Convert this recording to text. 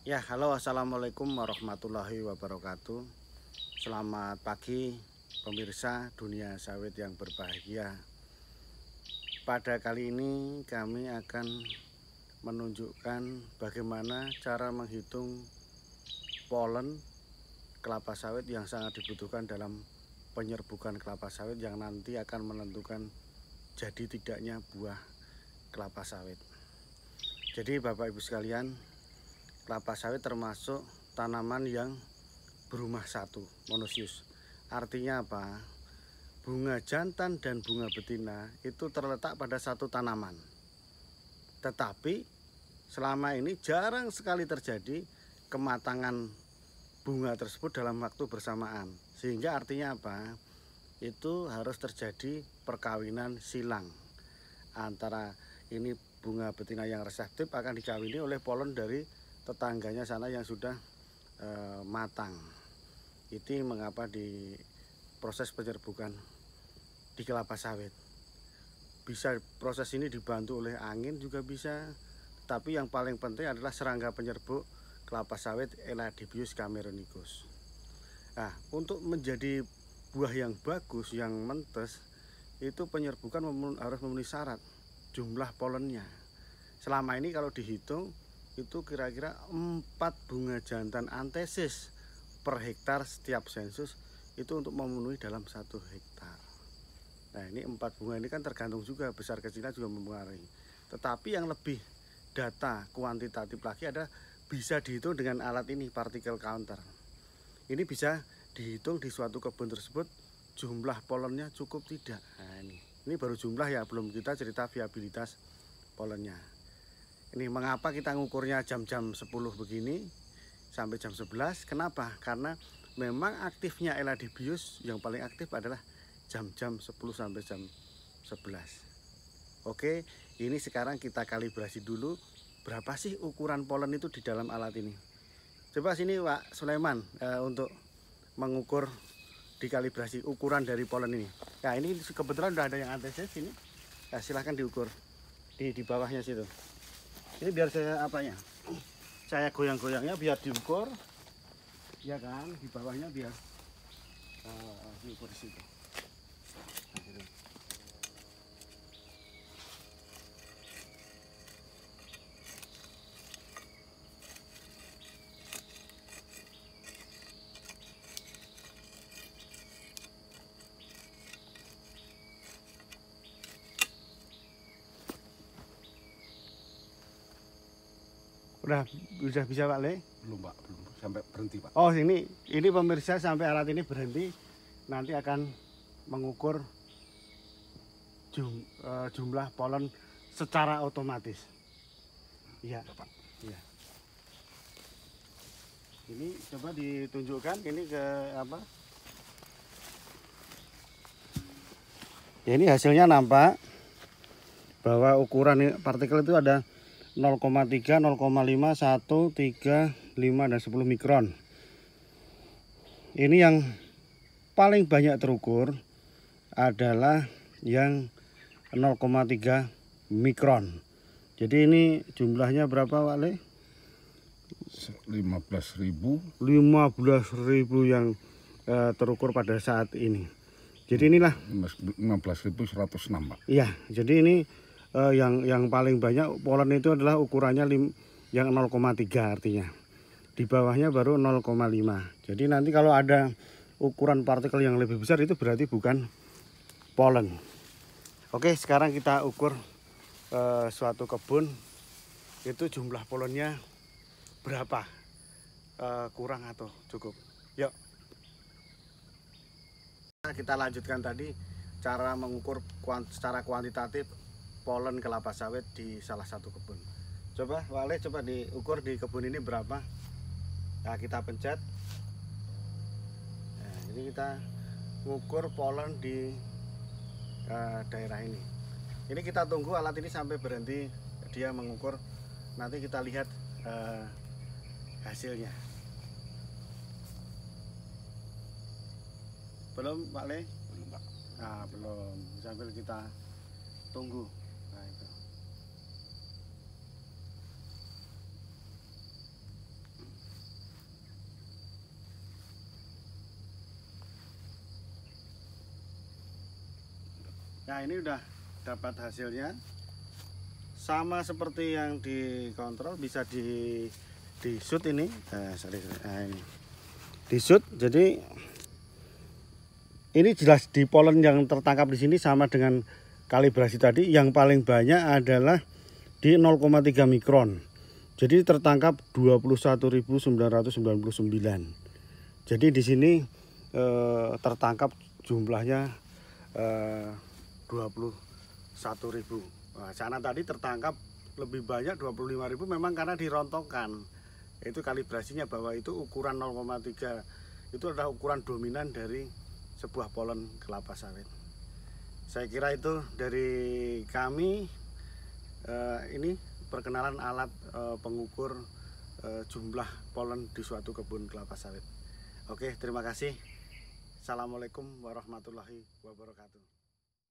Ya, halo assalamualaikum warahmatullahi wabarakatuh. Selamat pagi, pemirsa dunia sawit yang berbahagia. Pada kali ini, kami akan menunjukkan bagaimana cara menghitung polen kelapa sawit yang sangat dibutuhkan dalam penyerbukan kelapa sawit yang nanti akan menentukan jadi tidaknya buah kelapa sawit. Jadi, Bapak Ibu sekalian, Kelapa sawit termasuk tanaman yang berumah satu, monosius. Artinya apa? Bunga jantan dan bunga betina itu terletak pada satu tanaman. Tetapi selama ini jarang sekali terjadi kematangan bunga tersebut dalam waktu bersamaan. Sehingga artinya apa? Itu harus terjadi perkawinan silang antara ini bunga betina yang reseptif akan dikawini oleh polon dari tetangganya sana yang sudah e, matang. Itu mengapa di proses penyerbukan di kelapa sawit. Bisa proses ini dibantu oleh angin juga bisa, tapi yang paling penting adalah serangga penyerbuk kelapa sawit Eladibius cameronicus. Nah, untuk menjadi buah yang bagus, yang mentes, itu penyerbukan harus memenuhi syarat jumlah polennya. Selama ini kalau dihitung itu kira-kira 4 bunga jantan antesis per hektar setiap sensus itu untuk memenuhi dalam satu hektar. Nah ini empat bunga ini kan tergantung juga besar kecilnya juga mempengaruhi. Tetapi yang lebih data kuantitatif lagi ada bisa dihitung dengan alat ini particle counter. Ini bisa dihitung di suatu kebun tersebut jumlah polonnya cukup tidak. Nah ini ini baru jumlah ya belum kita cerita viabilitas polonnya. Ini mengapa kita ngukurnya jam-jam 10 begini sampai jam 11? Kenapa? Karena memang aktifnya eladibius yang paling aktif adalah jam-jam 10 sampai jam 11. Oke, ini sekarang kita kalibrasi dulu berapa sih ukuran polen itu di dalam alat ini. Coba sini Pak Sulaiman e, untuk mengukur dikalibrasi ukuran dari polen ini. Nah, ini kebetulan sudah ada yang antesis ini. Nah, silahkan diukur di di bawahnya situ. Ini biar saya apanya? Saya goyang-goyangnya biar diukur. Ya kan, di bawahnya biar uh, diukur di situ. Udah udah bisa Pak Le? Belum Pak, belum sampai berhenti Pak. Oh, ini ini pemirsa sampai alat ini berhenti nanti akan mengukur jum, uh, jumlah polen secara otomatis. Iya, iya, Pak. Iya. Ini coba ditunjukkan ini ke apa? Ya ini hasilnya nampak bahwa ukuran partikel itu ada 0,3 0,5 1 3 5 dan 10 mikron ini yang paling banyak terukur adalah yang 0,3 mikron jadi ini jumlahnya berapa Pak Le? 15.000 15.000 yang e, terukur pada saat ini jadi inilah 15.106 Pak iya jadi ini uh, yang yang paling banyak polen itu adalah ukurannya lim, yang 0,3 artinya. Di bawahnya baru 0,5. Jadi nanti kalau ada ukuran partikel yang lebih besar itu berarti bukan polen. Oke, sekarang kita ukur uh, suatu kebun itu jumlah polennya berapa? uh, kurang atau cukup? Yuk. Nah, kita lanjutkan tadi cara mengukur secara kuantitatif polen kelapa sawit di salah satu kebun. Coba Wale coba diukur di kebun ini berapa. Nah, kita pencet. Nah, ini kita ukur polen di uh, daerah ini. Ini kita tunggu alat ini sampai berhenti dia mengukur. Nanti kita lihat uh, hasilnya. Belum, Pak Le? Belum, Pak. Nah, belum. Sambil kita tunggu. Nah ini udah dapat hasilnya sama seperti yang dikontrol bisa di di shoot ini nah, sorry, sorry. Nah, ini di shoot jadi ini jelas di polen yang tertangkap di sini sama dengan kalibrasi tadi yang paling banyak adalah di 0,3 mikron jadi tertangkap 21.999 jadi di sini eh, tertangkap jumlahnya eh, 21.000. Nah, sana tadi tertangkap lebih banyak 25.000 memang karena dirontokkan. Itu kalibrasinya bahwa itu ukuran 0,3 itu adalah ukuran dominan dari sebuah polen kelapa sawit. Saya kira itu dari kami eh, ini perkenalan alat eh, pengukur eh, jumlah polen di suatu kebun kelapa sawit. Oke, terima kasih. Assalamualaikum warahmatullahi wabarakatuh.